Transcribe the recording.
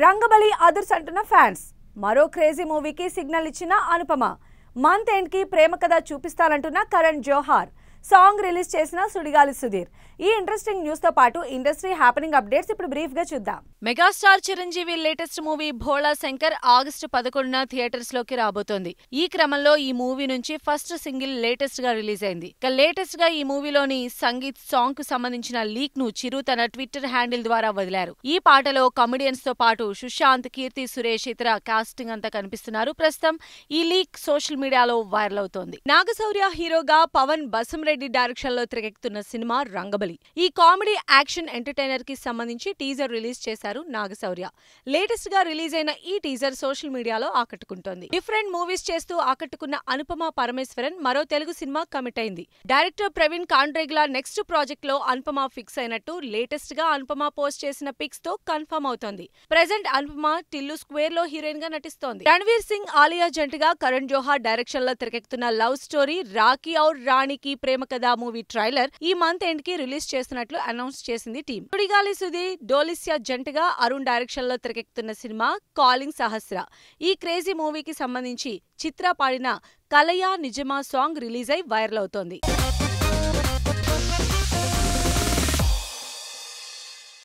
Rangabali others అంటున్న fans మరో crazy మూవీకి సిగ్నల్ ఇచ్చిన అనుపమ మంత్ ఎండ్కి ప్రేమ కథ చూపిస్తానంటున్న కరణ్ జోహార్ సాంగ్ రిలీజ్ చేసిన సుడిగాలి సుధీర్ ఈ ఇంట్రెస్టింగ్ న్యూస్ తో పాటు ఇండస్ట్రీ హ్యాపెనింగ్ అప్డేట్స్ ఇప్పుడు బ్రీఫ్ గా చూద్దాం megastar Chiranjeevi latest movie Bhola Shankar August పదకొండున థియేటర్స్ లోకి రాబోతోంది ఈ క్రమంలో ఈ మూవీ నుంచి ఫస్ట్ సింగిల్ లేటెస్ట్ గా రిలీజ్ అయింది ఇక లేటెస్ట్ గా ఈ మూవీలోని సంగీత్ సాంగ్ కు సంబంధించిన లీక్ ను చిరు తన ట్విట్టర్ హ్యాండిల్ ద్వారా వదిలారు ఈ పాటలో కమెడియన్స్ తో పాటు సుశాంత్ కీర్తి సురేష్ ఇతర కాస్టింగ్ అంతా కనిపిస్తున్నారు ప్రస్తుతం ఈ లీక్ సోషల్ మీడియాలో వైరల్ అవుతోంది నాగశౌర్య హీరోగా పవన్ బసం రెడ్డి డైరెక్షన్ లో తెరకెక్కుతున్న సినిమా రంగబలి ఈ కామెడీ యాక్షన్ ఎంటర్టైనర్ కి సంబంధించి టీజర్ రిలీజ్ చేశారు నాగశౌర్య లేటెస్ట్ గా రిలీజ్ అయిన ఈ టీజర్ సోషల్ మీడియాలో ఆకట్టుకుంటోంది డిఫరెంట్ మూవీస్ చేస్తూ ఆకట్టుకున్న అనుపమ పరమేశ్వరన్ మరో తెలుగు సినిమా కమిట్ అయింది director Praveen Kandregula next project లో అనుపమ ఫిక్స్ అయినట్టు లేటెస్ట్ గా అనుపమ పోస్ట్ చేసిన పిక్స్ తో కన్ఫర్మ్ అవుతోంది ప్రెసెంట్ అనుపమ టిల్లు స్క్వేర్ లో హీరోయిన్ గా నటిస్తోంది రణవీర్ సింగ్ ఆలియా జంటగా కరణ్ జోహార్ డైరెక్షన్ లో తెరకెక్కుతున్న లవ్ స్టోరీ రాఖీ ఔర్ రాణికి ప్రేమ కథా మూవీ ట్రైలర్ ఈ మంత్ ఎండ్ కి రిలీజ్ చేస్తున్నట్లు అనౌన్స్ చేసింది టీం సుడిగాలి సుధి డోలిసియా జంటగా అరుణ్ డైరెక్షన్ లో తెరకెక్కుతున్న సినిమా కాలింగ్ సహస్ర ఈ క్రేజీ మూవీకి సంబంధించి చిత్ర పాడిన కలయా నిజమా సాంగ్ రిలీజ్ అయి వైరల్ అవుతోంది